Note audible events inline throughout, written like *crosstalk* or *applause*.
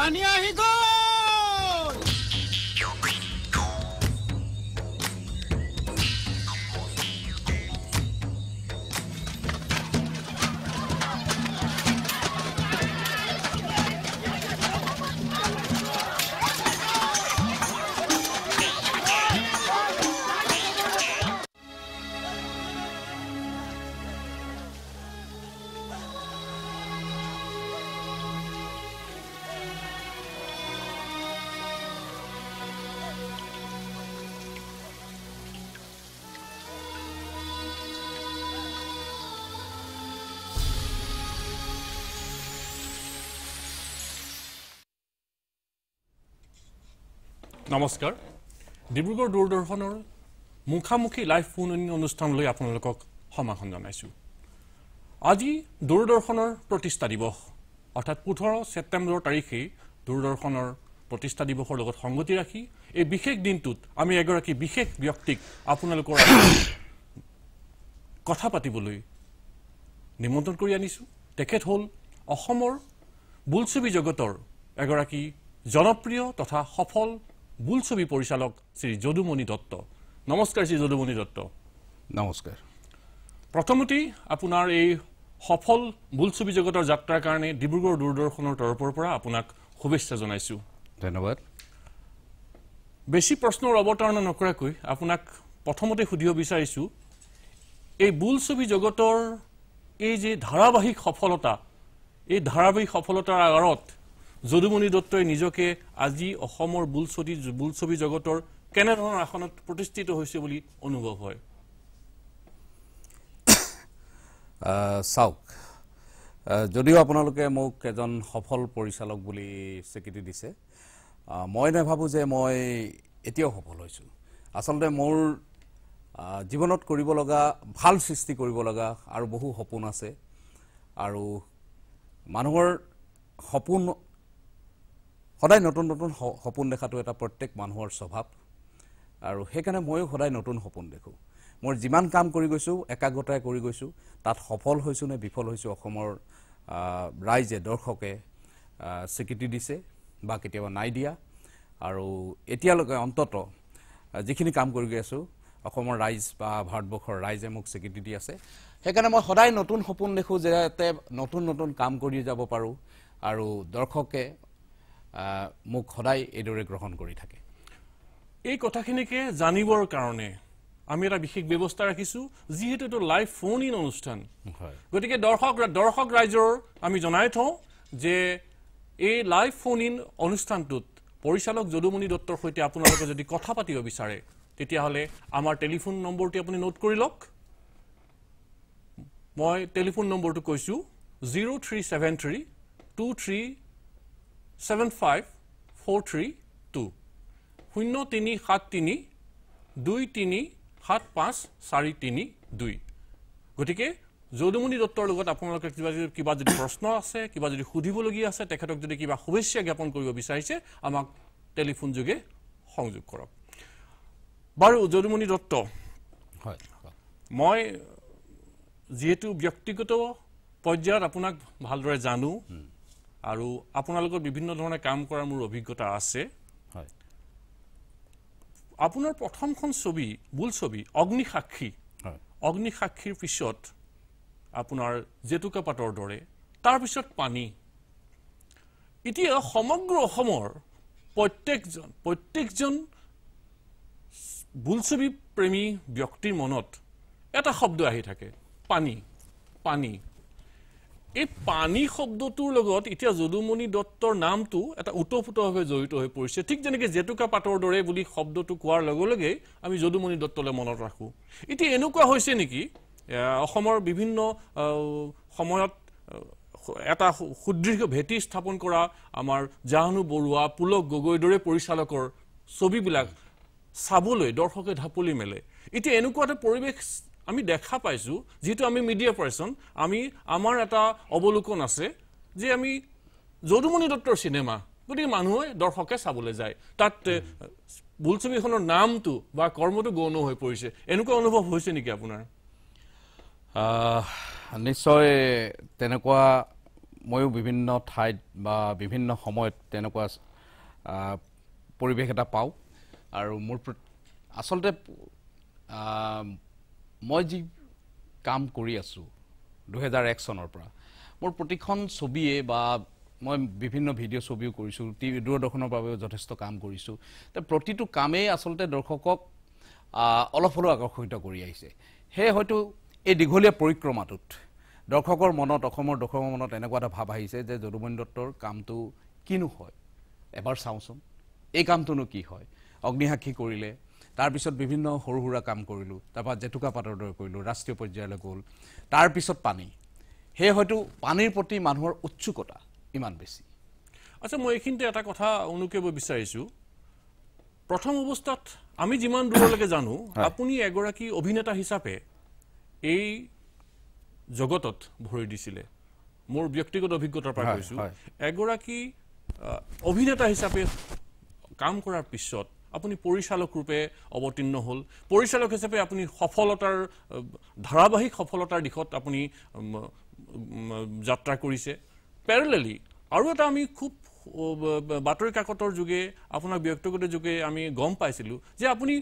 पानी आहे का নমস্কাৰ ডিব্ৰুগড় দূৰদৰ্শনৰ মুখামুখি লাইভ ফোন ইন অনুষ্ঠানলৈ আপোনালোকক সমাসন জনাইছোঁ আজি দূৰদৰ্শনৰ প্ৰতিষ্ঠা দিৱস অৰ্থাৎ পোন্ধৰ ছেপ্টেম্বৰ তাৰিখেই দূৰদৰ্শনৰ প্ৰতিষ্ঠা দিৱসৰ লগত সংগতি ৰাখি এই বিশেষ দিনটোত আমি এগৰাকী বিশেষ ব্যক্তিক আপোনালোকৰ কথা পাতিবলৈ নিমন্ত্ৰণ কৰি আনিছোঁ তেখেত হ'ল অসমৰ বোলছবি জগতৰ এগৰাকী জনপ্ৰিয় তথা সফল বোলছবি পৰিচালক শ্ৰী যদুমণি দত্ত নমস্কাৰ শ্ৰী যদুমণি দত্ত নমস্কাৰ প্ৰথমতেই আপোনাৰ এই সফল বোলছবি জগতৰ যাত্ৰাৰ কাৰণে ডিব্ৰুগড় দূৰদৰ্শনৰ তৰফৰ পৰা আপোনাক শুভেচ্ছা জনাইছোঁ ধন্যবাদ বেছি প্ৰশ্নৰ অৱতাৰণা নকৰাকৈ আপোনাক প্ৰথমতে সুধিব বিচাৰিছোঁ এই বোলছবি জগতৰ এই যে ধাৰাবাহিক সফলতা এই ধাৰাবাহিক সফলতাৰ আঁৰত যদুমণি দত্তই নিজকে আজি অসমৰ বোলছবি বোলছবি জগতৰ কেনেধৰণৰ আসনত প্ৰতিষ্ঠিত হৈছে বুলি অনুভৱ হয় *coughs* চাওক যদিও আপোনালোকে মোক এজন সফল পৰিচালক বুলি স্বীকৃতি দিছে মই নাভাবোঁ যে মই এতিয়াও সফল হৈছোঁ আচলতে মোৰ জীৱনত কৰিব লগা ভাল সৃষ্টি কৰিব লগা আৰু বহু সপোন আছে আৰু মানুহৰ সপোন সদায় নতুন নতুন সপোন দেখাটো এটা প্ৰত্যেক মানুহৰ স্বভাৱ আৰু সেইকাৰণে ময়ো সদায় নতুন সপোন দেখোঁ মোৰ যিমান কাম কৰি গৈছোঁ একাগ্ৰতাই কৰি গৈছোঁ তাত সফল হৈছোঁ নে বিফল হৈছোঁ অসমৰ ৰাইজে দৰ্শকে স্বীকৃতি দিছে বা কেতিয়াবা নাই দিয়া আৰু এতিয়ালৈকে অন্তত যিখিনি কাম কৰি গৈ আছোঁ অসমৰ ৰাইজ বা ভাৰতবৰ্ষৰ ৰাইজে মোক স্বীকৃতি দি আছে সেইকাৰণে মই সদায় নতুন সপোন দেখোঁ যাতে নতুন নতুন কাম কৰি যাব পাৰোঁ আৰু দৰ্শকে মোক সদায় এইদৰে গ্ৰহণ কৰি থাকে এই কথাখিনিকে জানিবৰ কাৰণে আমি এটা বিশেষ ব্যৱস্থা ৰাখিছোঁ যিহেতু এইটো লাইভ ফোন ইন অনুষ্ঠান হয় গতিকে দৰ্শক দৰ্শক ৰাইজৰ আমি জনাই থওঁ যে এই লাইভ ফোন ইন অনুষ্ঠানটোত পৰিচালক যদুমণি দত্তৰ সৈতে আপোনালোকে যদি কথা পাতিব বিচাৰে তেতিয়াহ'লে আমাৰ টেলিফোন নম্বৰটি আপুনি নোট কৰি লওক মই টেলিফোন নম্বৰটো কৈছোঁ zero' three seven three two three seven five four three two শূন্য তিনি সাত তিনি দুই তিনি সাত পাঁচ চাৰি তিনি দুই গতিকে যদুমণি দত্তৰ লগত আপোনালোকে কিবা যদি কিবা যদি প্ৰশ্ন আছে কিবা যদি সুধিবলগীয়া আছে তেখেতক যদি কিবা শুভেচ্ছা জ্ঞাপন কৰিব বিচাৰিছে আমাক টেলিফোন যোগে সংযোগ কৰক বাৰু যদুমণি দত্ত হয় মই যিহেতু ব্যক্তিগত পৰ্যায়ত আপোনাক ভালদৰে জানো আৰু আপোনালোকৰ বিভিন্ন ধৰণে কাম কৰাৰ মোৰ অভিজ্ঞতা আছে হয় আপোনাৰ প্ৰথমখন ছবি মূল ছবি অগ্নিসাক্ষী অগ্নিসাক্ষীৰ পিছত আপোনাৰ জেতুকা পাতৰ দৰে তাৰপিছত পানী এতিয়া সমগ্ৰ অসমৰ প্ৰত্যেকজন প্ৰত্যেকজন বোলছবি প্ৰেমী ব্যক্তিৰ মনত এটা শব্দ আহি থাকে পানী পানী এই পানী শব্দটোৰ লগত এতিয়া যদুমণি দত্তৰ নামটো এটা ওতঃপুতভাৱে জড়িত হৈ পৰিছে ঠিক যেনেকে জেতুকা পাতৰ দৰে বুলি শব্দটো কোৱাৰ লগে লগে আমি যদুমণি দত্তলৈ মনত ৰাখোঁ এতিয়া এনেকুৱা হৈছে নেকি অসমৰ বিভিন্ন সময়ত এটা সুদৃঢ় ভেটি স্থাপন কৰা আমাৰ জাহানু বৰুৱা পুলক গগৈৰ দৰে পৰিচালকৰ ছবিবিলাক চাবলৈ দৰ্শকে ঢাপলি মেলে এতিয়া এনেকুৱা এটা পৰিৱেশ আমি দেখা পাইছোঁ যিহেতু আমি মিডিয়া পাৰ্চন আমি আমাৰ এটা অৱলোকন আছে যে আমি যদুমণি দত্তৰ চিনেমা গতিকে মানুহে দৰ্শকে চাবলৈ যায় তাত বোলছবিখনৰ নামটো বা কৰ্মটো গৌণ হৈ পৰিছে এনেকুৱা অনুভৱ হৈছে নেকি আপোনাৰ নিশ্চয় তেনেকুৱা ময়ো বিভিন্ন ঠাইত বা বিভিন্ন সময়ত তেনেকুৱা পৰিৱেশ এটা পাওঁ আৰু মোৰ আচলতে মই যি কাম কৰি আছোঁ দুহেজাৰ এক চনৰ পৰা মোৰ প্ৰতিখন ছবিয়ে বা মই বিভিন্ন ভিডিঅ' ছবিও কৰিছোঁ টিভি দূৰদৰ্শনৰ বাবেও যথেষ্ট কাম কৰিছোঁ তে প্ৰতিটো কামেই আচলতে দৰ্শকক অলপ হ'লেও আকৰ্ষিত কৰি আহিছে সেয়ে হয়তো এই দীঘলীয়া পৰিক্ৰমাটোত দৰ্শকৰ মনত অসমৰ দৰ্শকৰ মনত এনেকুৱা এটা ভাৱ আহিছে যে যদুমণি দত্তৰ কামটো কিনো হয় এবাৰ চাওঁচোন এই কামটোনো কি হয় অগ্নিসাক্ষী কৰিলে তাৰপিছত বিভিন্ন সৰু সুৰা কাম কৰিলোঁ তাৰপৰা জেতুকা পাতৰ দৰে কৰিলোঁ ৰাষ্ট্ৰীয় পৰ্যায়লৈ গ'ল তাৰপিছত পানী সেয়ে হয়তো পানীৰ প্ৰতি মানুহৰ উৎসুকতা ইমান বেছি আচ্ছা মই এইখিনিতে এটা কথা অনুকেব বিচাৰিছোঁ প্ৰথম অৱস্থাত আমি যিমান দূৰলৈকে জানো আপুনি এগৰাকী অভিনেতা হিচাপে এই জগতত ভৰি দিছিলে মোৰ ব্যক্তিগত অভিজ্ঞতাৰ পৰা কৈছোঁ এগৰাকী অভিনেতা হিচাপে কাম কৰাৰ পিছত আপুনি পৰিচালক ৰূপে অৱতীৰ্ণ হ'ল পৰিচালক হিচাপে আপুনি সফলতাৰ ধাৰাবাহিক সফলতাৰ দিশত আপুনি যাত্ৰা কৰিছে পেৰেলেলি আৰু এটা আমি খুব বাতৰি কাকতৰ যোগে আপোনাৰ ব্যক্তিগত যোগে আমি গম পাইছিলোঁ যে আপুনি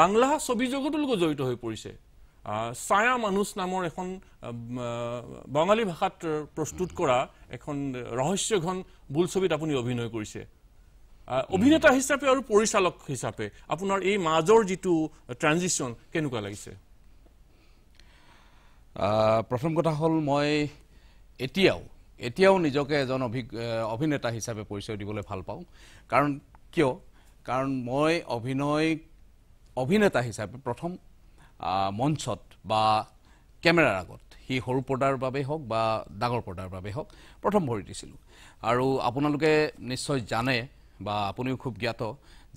বাংলা ছবি জগতলৈকো জড়িত হৈ পৰিছে ছায়া মানুহ নামৰ এখন বঙালী ভাষাত প্ৰস্তুত কৰা এখন ৰহস্যঘন বোলছবিত আপুনি অভিনয় কৰিছে অভিনেতা হিচাপে আৰু পৰিচালক হিচাপে আপোনাৰ এই মাজৰ যিটো ট্ৰেঞ্জিশ্যন কেনেকুৱা লাগিছে প্ৰথম কথা হ'ল মই এতিয়াও এতিয়াও নিজকে এজন অভি অভিনেতা হিচাপে পৰিচয় দিবলৈ ভাল পাওঁ কাৰণ কিয় কাৰণ মই অভিনয় অভিনেতা হিচাপে প্ৰথম মঞ্চত বা কেমেৰাৰ আগত সি সৰু পৰ্দাৰ বাবেই হওক বা ডাঙৰ পৰ্দাৰ বাবেই হওক প্ৰথম ভৰি দিছিলোঁ আৰু আপোনালোকে নিশ্চয় জানে বা আপুনিও খুব জ্ঞাত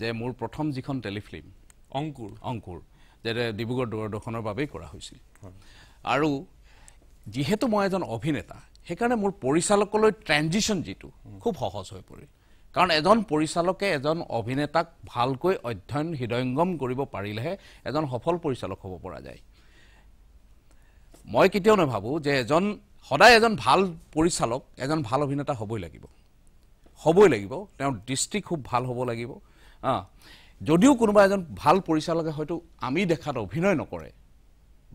যে মোৰ প্ৰথম যিখন টেলিফিল্ম অংকুৰ অংকুৰ যে ডিব্ৰুগড় দূৰদৰ্শনৰ বাবেই কৰা হৈছিল আৰু যিহেতু মই এজন অভিনেতা সেইকাৰণে মোৰ পৰিচালকলৈ ট্ৰেঞ্জিশ্যন যিটো খুব সহজ হৈ পৰিল কাৰণ এজন পৰিচালকে এজন অভিনেতাক ভালকৈ অধ্যয়ন হৃদয়ংগম কৰিব পাৰিলেহে এজন সফল পৰিচালক হ'ব পৰা যায় মই কেতিয়াও নাভাবোঁ যে এজন সদায় এজন ভাল পৰিচালক এজন ভাল অভিনেতা হ'বই লাগিব হ'বই লাগিব তেওঁৰ দৃষ্টি খুব ভাল হ'ব লাগিব যদিও কোনোবা এজন ভাল পৰিচালকে হয়তো আমি দেখাত অভিনয় নকৰে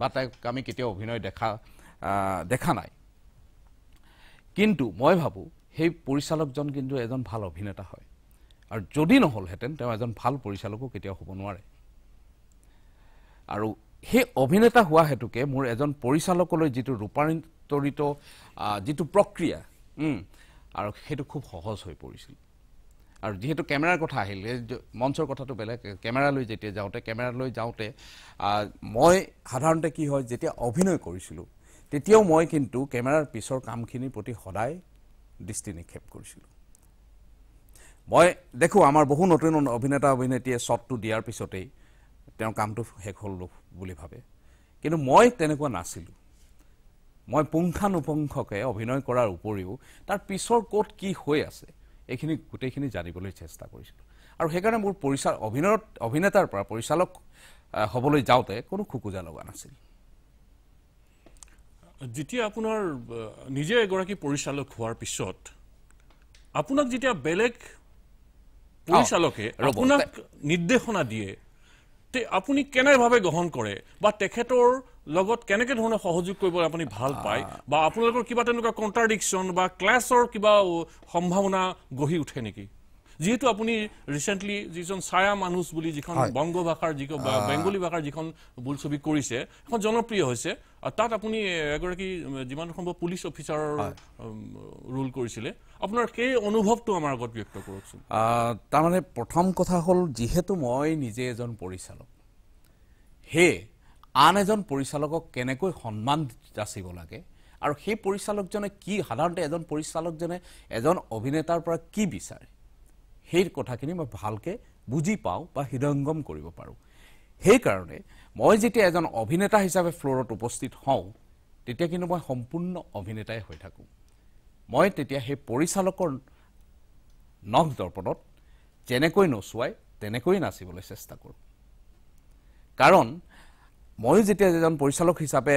বা তাইক আমি কেতিয়াও অভিনয় দেখা দেখা নাই কিন্তু মই ভাবোঁ সেই পৰিচালকজন কিন্তু এজন ভাল অভিনেতা হয় আৰু যদি নহ'লহেঁতেন তেওঁ এজন ভাল পৰিচালকো কেতিয়াও হ'ব নোৱাৰে আৰু সেই অভিনেতা হোৱা হেতুকে মোৰ এজন পৰিচালকলৈ যিটো ৰূপান্তৰিত যিটো প্ৰক্ৰিয়া আৰু সেইটো খুব সহজ হৈ পৰিছিল আৰু যিহেতু কেমেৰাৰ কথা আহিল মঞ্চৰ কথাটো বেলেগ কেমেৰালৈ যেতিয়া যাওঁতে কেমেৰালৈ যাওঁতে মই সাধাৰণতে কি হয় যেতিয়া অভিনয় কৰিছিলোঁ তেতিয়াও মই কিন্তু কেমেৰাৰ পিছৰ কামখিনিৰ প্ৰতি সদায় দৃষ্টি নিক্ষেপ কৰিছিলোঁ মই দেখোঁ আমাৰ বহু নতুন অভিনেতা অভিনেত্ৰীয়ে শ্বটটো দিয়াৰ পিছতেই তেওঁৰ কামটো শেষ হ'ল বুলি ভাবে কিন্তু মই তেনেকুৱা নাছিলোঁ মই পুংখানুপুংখকে অভিনয় কৰাৰ উপৰিও তাৰ পিছৰ ক'ত কি হৈ আছে এইখিনি গোটেইখিনি জানিবলৈ চেষ্টা কৰিছিলোঁ আৰু সেইকাৰণে মোৰ পৰিচাল অভিনয়ত অভিনেতাৰ পৰা পৰিচালক হ'বলৈ যাওঁতে কোনো খোকোজা লগা নাছিল যেতিয়া আপোনাৰ নিজে এগৰাকী পৰিচালক হোৱাৰ পিছত আপোনাক যেতিয়া বেলেগ পৰিচালকে আপোনাক নিৰ্দেশনা দিয়ে তে আপুনি কেনেভাৱে গ্ৰহণ কৰে বা তেখেতৰ লগত কেনেকে ধৰণে সহযোগ কৰিব আপুনি ভাল পায় বা আপোনালোকৰ কিবা তেনেকুৱা কণ্ট্ৰাডিকশ্যন বা ক্লাছৰ কিবা সম্ভাৱনা গঢ়ি উঠে নেকি যিহেতু আপুনি ৰিচেণ্টলি যিজন ছায়া মানুহ বুলি যিখন বংগ ভাষাৰ যিখন বেংগলী ভাষাৰ যিখন বোলছবি কৰিছে সেইখন জনপ্ৰিয় হৈছে তাত আপুনি এগৰাকী যিমান সম্ভৱ পুলিচ অফিচাৰৰ ৰোল কৰিছিলে আপোনাৰ সেই অনুভৱটো আমাৰ আগত ব্যক্ত কৰকচোন তাৰমানে প্ৰথম কথা হ'ল যিহেতু মই নিজে এজন পৰিচালক সেয়ে আন এজন পৰিচালকক কেনেকৈ সন্মান যাচিব লাগে আৰু সেই পৰিচালকজনে কি সাধাৰণতে এজন পৰিচালকজনে এজন অভিনেতাৰ পৰা কি বিচাৰে সেই কথাখিনি মই ভালকৈ বুজি পাওঁ বা হৃদয়ংগম কৰিব পাৰোঁ সেইকাৰণে মই যেতিয়া এজন অভিনেতা হিচাপে ফ্ল'ৰত উপস্থিত হওঁ তেতিয়া কিন্তু মই সম্পূৰ্ণ অভিনেতাই হৈ থাকোঁ মই তেতিয়া সেই পৰিচালকৰ নখ দৰ্পণত যেনেকৈ নচুৱাই তেনেকৈয়ে নাচিবলৈ চেষ্টা কৰোঁ কাৰণ মই যেতিয়া এজন পৰিচালক হিচাপে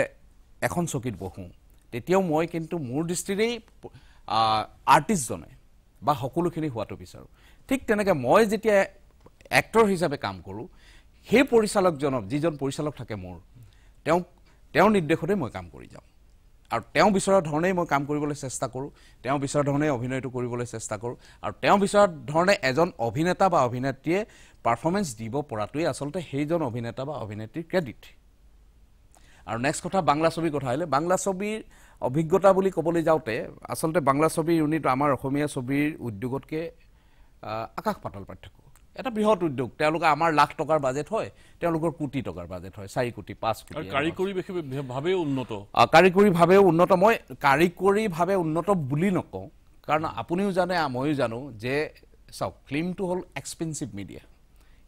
এখন চকীত বহোঁ তেতিয়াও মই কিন্তু মোৰ দৃষ্টিৰেই আৰ্টিষ্টজনে বা সকলোখিনি হোৱাটো বিচাৰোঁ ঠিক তেনেকে মই যেতিয়া এক্টৰ হিচাপে কাম কৰোঁ সেই পৰিচালকজনক যিজন পৰিচালক থাকে মোৰ তেওঁ তেওঁৰ নিৰ্দেশতে মই কাম কৰি যাওঁ আৰু তেওঁ বিচৰা ধৰণেই মই কাম কৰিবলৈ চেষ্টা কৰোঁ তেওঁ বিচৰা ধৰণেই অভিনয়টো কৰিবলৈ চেষ্টা কৰোঁ আৰু তেওঁ বিচৰা ধৰণে এজন অভিনেতা বা অভিনেত্ৰীয়ে পাৰফৰ্মেঞ্চ দিব পৰাটোৱেই আচলতে সেইজন অভিনেতা বা অভিনেত্ৰীৰ ক্ৰেডিট আৰু নেক্সট কথা বাংলা ছবিৰ কথা হ'লে বাংলা ছবিৰ অভিজ্ঞতা বুলি ক'বলৈ যাওঁতে আচলতে বাংলা ছবিৰ ইউনিট আমাৰ অসমীয়া ছবিৰ উদ্যোগতকৈ আকাশ পাতল পাৰ্থক্য এটা বৃহৎ উদ্যোগ তেওঁলোকে আমাৰ লাখ টকাৰ বাজেট হয় তেওঁলোকৰ কোটি টকাৰ বাজেট হয় চাৰি কোটি পাঁচ কোটি উন্নত কাৰিকৰীভাৱেও উন্নত মই কাৰিকৰীভাৱে উন্নত বুলি নকওঁ কাৰণ আপুনিও জানে ময়ো জানো যে চাওক ফিল্মটো হ'ল এক্সপেঞ্চিভ মিডিয়া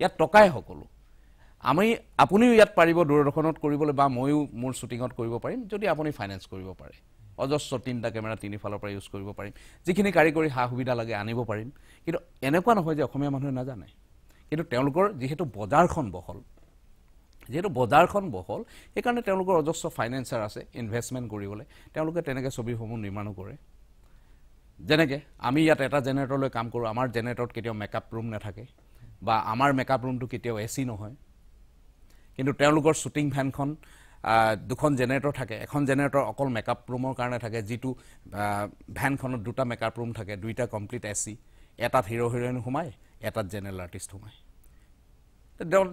ইয়াত টকাই সকলো আমি আপুনিও ইয়াত পাৰিব দূৰদৰ্শনত কৰিবলৈ বা ময়ো মোৰ শ্বুটিঙত কৰিব পাৰিম যদি আপুনি ফাইনেন্স কৰিব পাৰে অজস্ৰ তিনিটা কেমেৰা তিনিফালৰ পৰা ইউজ কৰিব পাৰিম যিখিনি কাৰিকৰী সা সুবিধা লাগে আনিব পাৰিম কিন্তু এনেকুৱা নহয় যে অসমীয়া মানুহে নাজানে কিন্তু তেওঁলোকৰ যিহেতু বজাৰখন বহল যিহেতু বজাৰখন বহল সেইকাৰণে তেওঁলোকৰ অজস্ৰ ফাইনেন্সাৰ আছে ইনভেষ্টমেণ্ট কৰিবলৈ তেওঁলোকে তেনেকৈ ছবিসমূহ নিৰ্মাণো কৰে যেনেকৈ আমি ইয়াত এটা জেনেৰেটৰলৈ কাম কৰোঁ আমাৰ জেনেৰেটৰত কেতিয়াও মেকআপ ৰুম নাথাকে বা আমাৰ মেকআপ ৰুমটো কেতিয়াও এ চি নহয় কিন্তু তেওঁলোকৰ শ্বুটিং ফেনখন দুখন জেনেৰেটৰ থাকে এখন জেনেৰেটৰ অকল মেকআপ ৰুমৰ কাৰণে থাকে যিটো ভেনখনত দুটা মেকআপ ৰুম থাকে দুইটা কমপ্লিট এ চি এটাত হিৰ' হিৰইন সোমায় এটাত জেনেৰেল আৰ্টিষ্ট সোমায়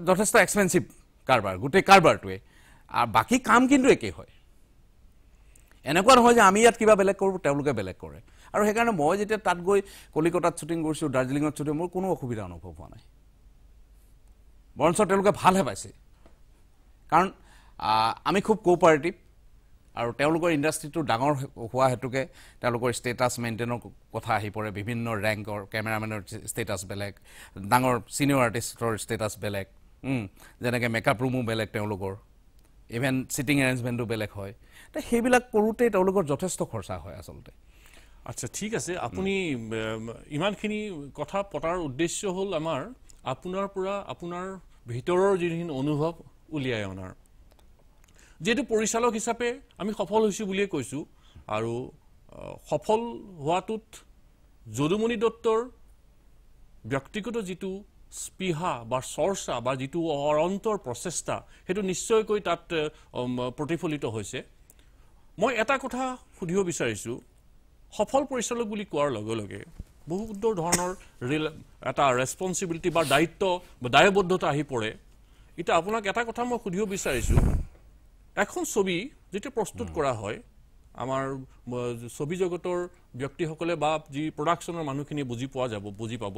যথেষ্ট এক্সপেঞ্চিভ কাৰবাৰ গোটেই কাৰবাৰটোৱে আৰু বাকী কাম কিন্তু একেই হয় এনেকুৱা নহয় যে আমি ইয়াত কিবা বেলেগ কৰোঁ তেওঁলোকে বেলেগ কৰে আৰু সেইকাৰণে মই যেতিয়া তাত গৈ কলিকতাত শ্বুটিং কৰিছোঁ দাৰ্জিলিঙত শ্বুটিং মোৰ কোনো অসুবিধা অনুভৱ হোৱা নাই বৰঞ্চ তেওঁলোকে ভালহে পাইছে কাৰণ আমি খুব কোঅপাৰেটিভ আৰু তেওঁলোকৰ ইণ্ডাষ্ট্ৰীটো ডাঙৰ হোৱা হেতুকে তেওঁলোকৰ ষ্টেটাছ মেইনটেইনৰ কথা আহি পৰে বিভিন্ন ৰেংকৰ কেমেৰামেনৰ ষ্টেটাছ বেলেগ ডাঙৰ চিনিয়ৰ আৰ্টিষ্টৰ ষ্টেটাছ বেলেগ যেনেকৈ মেকআপ ৰুমো বেলেগ তেওঁলোকৰ ইভেন ছিটিং এৰেঞ্জমেণ্টো বেলেগ হয় তে সেইবিলাক কৰোঁতে তেওঁলোকৰ যথেষ্ট খৰচা হয় আচলতে আচ্ছা ঠিক আছে আপুনি ইমানখিনি কথা পতাৰ উদ্দেশ্য হ'ল আমাৰ আপোনাৰ পৰা আপোনাৰ ভিতৰৰ যিখিনি অনুভৱ উলিয়াই অনাৰ যিহেতু পৰিচালক হিচাপে আমি সফল হৈছোঁ বুলিয়ে কৈছোঁ আৰু সফল হোৱাটোত যদুমণি দত্তৰ ব্যক্তিগত যিটো স্পৃহা বা চৰ্চা বা যিটো অৰন্তৰ প্ৰচেষ্টা সেইটো নিশ্চয়কৈ তাত প্ৰতিফলিত হৈছে মই এটা কথা সুধিব বিচাৰিছোঁ সফল পৰিচালক বুলি কোৱাৰ লগে লগে বহুত ধৰণৰ ৰিল এটা ৰেচপনচিবিলিটি বা দায়িত্ব বা দায়বদ্ধতা আহি পৰে এতিয়া আপোনাক এটা কথা মই সুধিব বিচাৰিছোঁ এখন ছবি যেতিয়া প্ৰস্তুত কৰা হয় আমাৰ ছবি জগতৰ ব্যক্তিসকলে বা যি প্ৰডাকশ্যনৰ মানুষখিনি বুজি পোৱা যাব বুজি পাব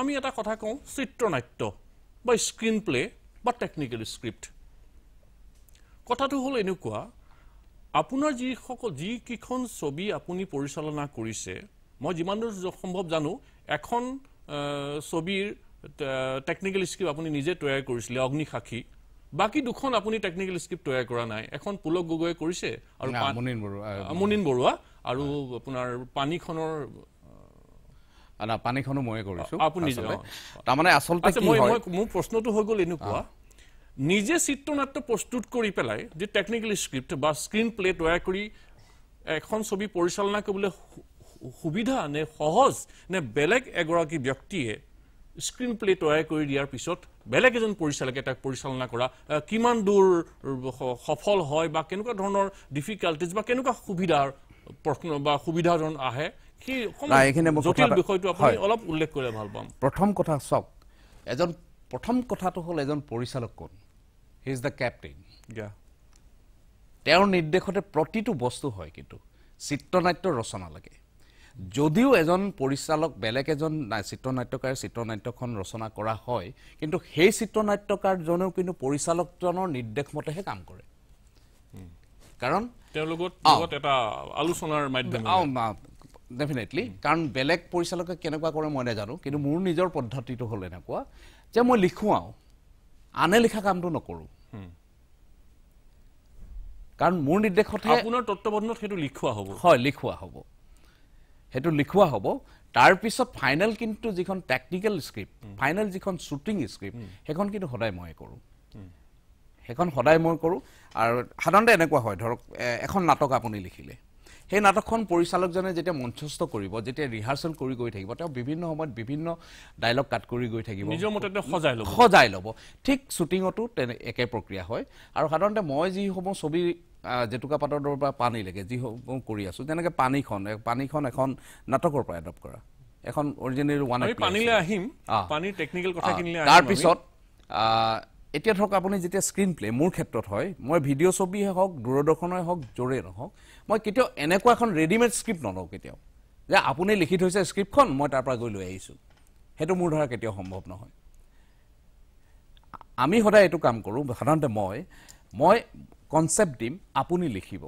আমি এটা কথা কওঁ চিত্ৰনাট্য বা স্ক্ৰিন প্লে বা টেকনিকেল স্ক্ৰিপ্ট কথাটো হল এনেকুৱা আপোনাৰ যিসকল যিকেইখন ছবি আপুনি পৰিচালনা কৰিছে মই যিমান দূৰ সম্ভৱ জানো এখন ছবিৰ টেকনিকেল স্ক্ৰিপ্ট আপুনি নিজে তৈয়াৰ কৰিছিলে অগ্নিসাক্ষী বাকি দুখন আপুনি টেকনিক্যাল স্ক্ৰিপ্ট তৈয়াৰ কৰা নাই এখন পুলক গগৈয়ে কৰিছে আৰু মুনিন বৰুৱা মুনিন আৰু আপোনাৰ পানীখনৰ পানীখনো ময়ে কৰিছো আপুনি তাৰ মানে আসলতে প্ৰশ্নটো হৈ গল এনেকুৱা নিজে চিত্ৰনাট্য প্ৰস্তুত কৰি পেলাই যি টেকনিকেল স্ক্ৰিপ্ট বা স্ক্ৰীণ প্লে তৈয়াৰ কৰি এখন ছবি পৰিচালনা কৰিবলৈ সুবিধা নে সহজ নে বেলেগ এগৰাকী ব্যক্তিয়ে স্ক্ৰিন প্লে তৈয়াৰ কৰি দিয়াৰ পিছত বেলেগ এজন পৰিচালকে তাক পৰিচালনা কৰা কিমান দূৰ সফল হয় বা কেনেকুৱা ধৰণৰ ডিফিকাল্টিজ বা কেনেকুৱা সুবিধাৰ প্ৰশ্ন বা সুবিধা ধৰণ আহে সেই জটিল বিষয়টো আপুনি অলপ উল্লেখ কৰিলে ভাল পাম প্ৰথম কথা চাওক এজন প্ৰথম কথাটো হ'ল এজন পৰিচালক কোন হি ইজ দ্য কেপ্টেইন তেওঁৰ নিৰ্দেশতে প্ৰতিটো বস্তু হয় কিন্তু চিত্ৰনাট্য ৰচনা লাগে যদিও এজন পৰিচালক বেলেগ এজন চিত্ৰনাট্যকাৰ চিত্ৰনাট্যখন ৰচনা কৰা হয় কিন্তু সেই চিত্ৰনাট্য়কাৰজনেও কিন্তু পৰিচালকজনৰ নিৰ্দেশ মতেহে কাম কৰে কাৰণ ডেফিনেটলি কাৰণ বেলেগ পৰিচালকে কেনেকুৱা কৰে মই নাজানো কিন্তু মোৰ নিজৰ পদ্ধতিটো হল এনেকুৱা যে মই লিখো আও আনে লিখা কামটো নকৰো কাৰণ মোৰ নিৰ্দেশত লিখোৱা হ'ব হয় লিখোৱা হ'ব সেইটো লিখোৱা হ'ব তাৰপিছত ফাইনেল কিন্তু যিখন টেকনিকেল স্ক্ৰিপ্ট ফাইনেল যিখন শ্বুটিং স্ক্ৰিপ্ট সেইখন কিন্তু সদায় মই কৰোঁ সেইখন সদায় মই কৰোঁ আৰু সাধাৰণতে এনেকুৱা হয় ধৰক এখন নাটক আপুনি লিখিলে সেই নাটকখন পৰিচালকজনে যেতিয়া মঞ্চস্থ কৰিব যেতিয়া ৰিহাৰ্চেল কৰি গৈ থাকিব তেওঁ বিভিন্ন সময়ত বিভিন্ন ডাইলগ কাট কৰি গৈ থাকিব নিজৰ মতে সজাই ল'ব সজাই ল'ব ঠিক শ্বুটিঙতো তেনে একে প্ৰক্ৰিয়া হয় আৰু সাধাৰণতে মই যিসমূহ ছবি জেতুকা পাতৰ দৰৱ বা লাগে যি কৰি আছোঁ যেনেকৈ পানীখন পানীখন এখন নাটকৰ পৰা এডপ্ট কৰা এখন অৰিজিনেল ওৱান পানীলৈ আহিম পানীৰ টেকনিকেল কথাখিনিলৈ তাৰপিছত এতিয়া ধৰক আপুনি যেতিয়া স্ক্ৰীণ প্লে মোৰ ক্ষেত্ৰত হয় মই ভিডিঅ' ছবিয়ে হওক দূৰদৰ্শনেই হওক য'ৰে নহওক মই কেতিয়াও এনেকুৱা এখন ৰেডিমেড স্ক্ৰিপ্ট নলওঁ কেতিয়াও যে আপুনি লিখি থৈছে স্ক্ৰিপ্টখন মই তাৰ পৰা গৈ লৈ আহিছোঁ সেইটো মোৰ ধৰা কেতিয়াও সম্ভৱ নহয় আমি সদায় এইটো কাম কৰোঁ সাধাৰণতে মই মই কনচেপ্ট দিম আপুনি লিখিব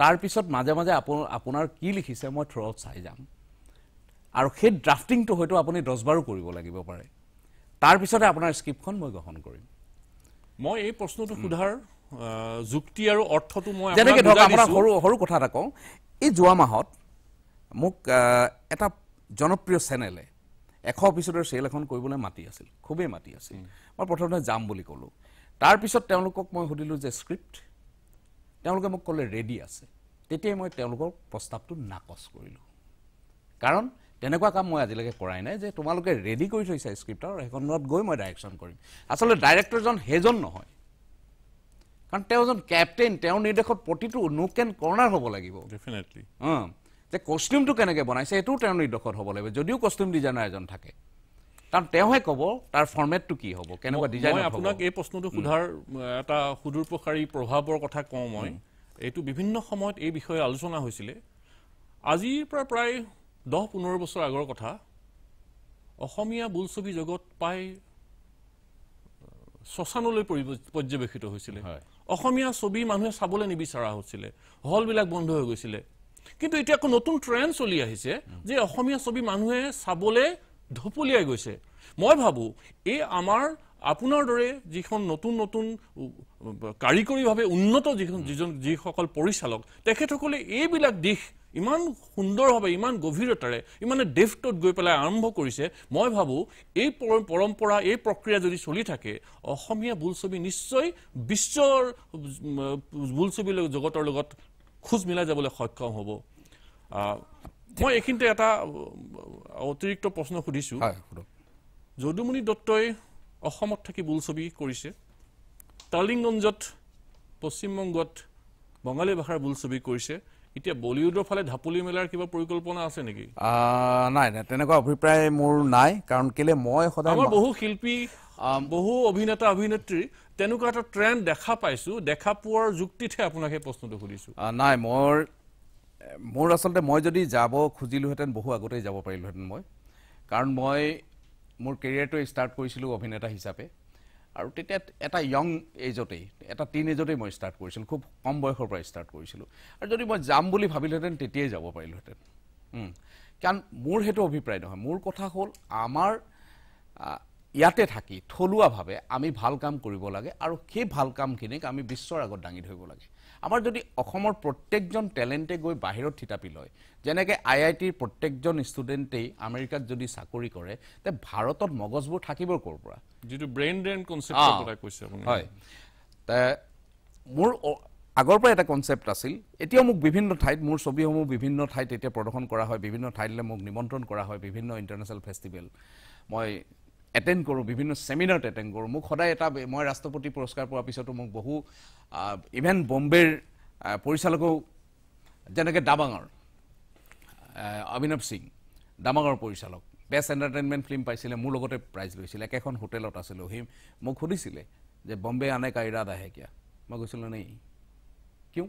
তাৰপৰ মাজে মাঝে আপোনাৰ কি লিখিছে মই থ্ৰত চাই যাম আৰু সেই ড্ৰাফটিংটো হয়তো আপুনি দহ বাৰো কৰিব লাগিব পাৰে তাৰপৰে আপোনাৰ স্ক্ৰিপ্টখন মই গ্ৰহণ কৰিম মই এই প্ৰশ্নটো সোধাৰ যুক্তি আৰু অৰ্থটো আৰ অৰ্থ তো সৰু সৰু কথা এটা কওঁ এই যোৱা মাহত মোক এটা জনপ্ৰিয় চেনেলে এশ এপিচডৰ সেল এখন কৰিবলৈ মাতি আছিল খুবেই মাতি আছিল মই প্ৰথমতে যাম বুলি ক'লোঁ তাৰপিছত তেওঁলোকক মই সুধিলোঁ যে স্ক্ৰিপ্ট তেওঁলোকে মোক ক'লে ৰেডি আছে তেতিয়াই মই তেওঁলোকৰ প্ৰস্তাৱটো নাকচ কৰিলোঁ কাৰণ তেনেকুৱা কাম মই আজিলৈকে কৰাই নাই যে তোমালোকে ৰেডি কৰি থৈছা স্ক্ৰিপ্ট আৰু সেইখনত গৈ মই ডাইৰেকশ্যন কৰিম আচলতে ডাইৰেক্টৰজন সেইজন নহয় কাৰণ তেওঁ এজন কেপ্টেইন তেওঁৰ নিৰ্দেশত প্ৰতিটো নুক এণ্ড কৰ্ণাৰ হ'ব লাগিব ডেফিনেটলি অঁ যে কষ্টিউমটো কেনেকৈ বনাইছে সেইটোও তেওঁৰ নিৰ্দেশত হ'ব লাগিব যদিও কষ্টিউম ডিজাইনাৰ এজন থাকে কাৰণ তেওঁহে ক'ব তাৰ ফৰ্মেটটো কি হ'ব কেনেকুৱা ডিজাইন আপোনাক এই প্ৰশ্নটো সোধাৰ এটা সুদূৰপ্ৰসাৰী প্ৰভাৱৰ কথা কওঁ মই এইটো বিভিন্ন সময়ত এই বিষয়ে আলোচনা হৈছিলে আজিৰ পৰা প্ৰায় দহ পোন্ধৰ বছৰ আগৰ কথা অসমীয়া বোলছবি জগত প্ৰায় শ্মশানলৈ পৰ্যবেক্ষিত হৈছিলে অসমীয়া ছবি মানুহে চাবলৈ নিবিচৰা হৈছিলে হলবিলাক বন্ধ হৈ গৈছিলে কিন্তু এতিয়া আকৌ নতুন ট্ৰেণ্ড চলি আহিছে যে অসমীয়া ছবি মানুহে চাবলৈ ঢপলিয়াই গৈছে মই ভাবোঁ এই আমাৰ আপোনাৰ দৰে যিখন নতুন নতুন কাৰিকৰীভাৱে উন্নত যিখন যিজন যিসকল পৰিচালক তেখেতসকলে এইবিলাক দিশ ইমান সুন্দৰভাৱে ইমান গভীৰতাৰে ইমানে ডেফটত গৈ পেলাই আৰম্ভ কৰিছে মই ভাবোঁ এই পৰম্পৰা এই প্ৰক্ৰিয়া যদি চলি থাকে অসমীয়া বোলছবি নিশ্চয় বিশ্বৰ বোলছবিলৈ জগতৰ লগত খোজ মিলাই যাবলৈ সক্ষম হ'ব মই এইখিনিতে এটা অতিৰিক্ত প্ৰশ্ন সুধিছোঁ যদুমণি দত্তই অসমত থাকি বোলছবি কৰিছে তালিংগঞ্জত পশ্চিমবংগত বঙালী ভাষাৰ বোলছবি কৰিছে এতিয়া বলিউডৰ ফালে ঢাপলি মেলাৰ কিবা পৰিকল্পনা আছে নেকি নাই নাই তেনেকুৱা অভিপ্ৰায় মোৰ নাই কাৰণ কেলে মই সদায় বহু শিল্পী বহু অভিনেতা অভিনেত্ৰী তেনেকুৱা এটা ট্ৰেণ্ড দেখা পাইছোঁ দেখা পোৱাৰ যুক্তিতহে আপোনাক সেই প্ৰশ্নটো সুধিছোঁ নাই মোৰ মোৰ আচলতে মই যদি যাব খুজিলোহেঁতেন বহু আগতেই যাব পাৰিলোহেঁতেন মই কাৰণ মই মোৰ কেৰিয়াৰটো ষ্টাৰ্ট কৰিছিলোঁ অভিনেতা হিচাপে আৰু তেতিয়া এটা ইয়ং এজতেই এটা টিন এজতেই মই ষ্টাৰ্ট কৰিছিলোঁ খুব কম বয়সৰ পৰা ষ্টাৰ্ট কৰিছিলোঁ আৰু যদি মই যাম বুলি ভাবিলোহেঁতেন তেতিয়াই যাব পাৰিলোহেঁতেন কাৰণ মোৰ সেইটো অভিপ্ৰায় নহয় মোৰ কথা হ'ল আমাৰ ইয়াতে থাকি থলুৱাভাৱে আমি ভাল কাম কৰিব লাগে আৰু সেই ভাল কামখিনিক আমি বিশ্বৰ আগত দাঙি ধৰিব লাগে আমাৰ যদি অসমৰ প্ৰত্যেকজন টেলেণ্টে গৈ বাহিৰত থিতাপি লয় যেনেকৈ আই আই টিৰ প্ৰত্যেকজন ষ্টুডেণ্টেই আমেৰিকাত যদি চাকৰি কৰে তে ভাৰতত মগজবোৰ থাকিব ক'ৰ পৰা যিটো ব্ৰেইন ড্ৰেইন কনচেপ্ট হয় মোৰ আগৰ পৰা এটা কনচেপ্ট আছিল এতিয়াও মোক বিভিন্ন ঠাইত মোৰ ছবিসমূহ বিভিন্ন ঠাইত এতিয়া প্ৰদৰ্শন কৰা হয় বিভিন্ন ঠাইলৈ মোক নিমন্ত্ৰণ কৰা হয় বিভিন্ন ইণ্টাৰনেশ্যনেল ফেষ্টিভেল মই এটেণ্ড কৰোঁ বিভিন্ন ছেমিনাৰত এটেণ্ড কৰোঁ মোক সদায় এটা মই ৰাষ্ট্ৰপতি পুৰস্কাৰ পোৱাৰ পিছতো মোক বহু ইভেন বম্বেৰ পৰিচালকেও যেনেকৈ দাবাঙৰ অভিনৱ সিং দামাঙৰ পৰিচালক বেষ্ট এণ্টাৰটেইনমেণ্ট ফিল্ম পাইছিলে মোৰ লগতে প্ৰাইজ লৈছিলে একেখন হোটেলত আছিলোঁ সি মোক সুধিছিলে যে বম্বে আনে কাইৰাদ আহে কিয় মই কৈছিলোঁ নেই কিয়